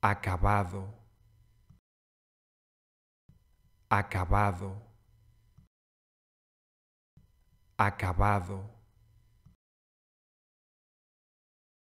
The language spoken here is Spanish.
acabado, acabado, acabado.